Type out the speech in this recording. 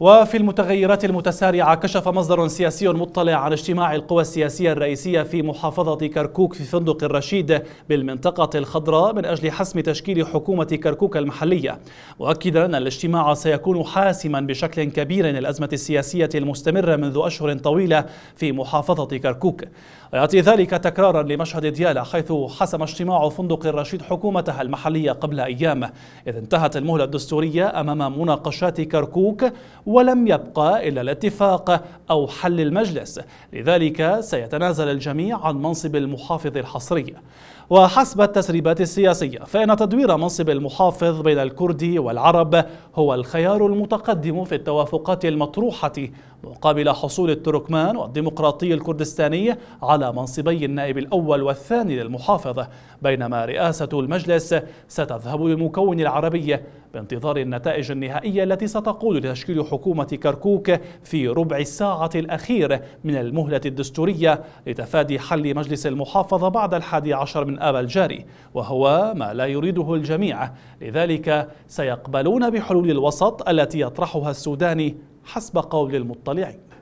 وفي المتغيرات المتسارعة كشف مصدر سياسي مطلع عن اجتماع القوى السياسية الرئيسية في محافظة كركوك في فندق الرشيد بالمنطقة الخضراء من أجل حسم تشكيل حكومة كركوك المحلية مؤكدا أن الاجتماع سيكون حاسما بشكل كبير للأزمة السياسية المستمرة منذ أشهر طويلة في محافظة كركوك ويأتي ذلك تكرارا لمشهد ديالا حيث حسم اجتماع فندق الرشيد حكومتها المحلية قبل أيام إذ انتهت المهلة الدستورية أمام مناقشات كركوك ولم يبقى إلا الاتفاق أو حل المجلس لذلك سيتنازل الجميع عن منصب المحافظ الحصري وحسب التسريبات السياسية فإن تدوير منصب المحافظ بين الكرد والعرب هو الخيار المتقدم في التوافقات المطروحة مقابل حصول التركمان والديمقراطي الكردستاني على منصبي النائب الأول والثاني للمحافظ بينما رئاسة المجلس ستذهب للمكون العربي بانتظار النتائج النهائية التي ستقود لتشكيل حكومة حكومة كركوك في ربع الساعة الأخيرة من المهلة الدستورية لتفادي حل مجلس المحافظة بعد الحادي عشر من آب الجاري وهو ما لا يريده الجميع لذلك سيقبلون بحلول الوسط التي يطرحها السوداني حسب قول المطلعين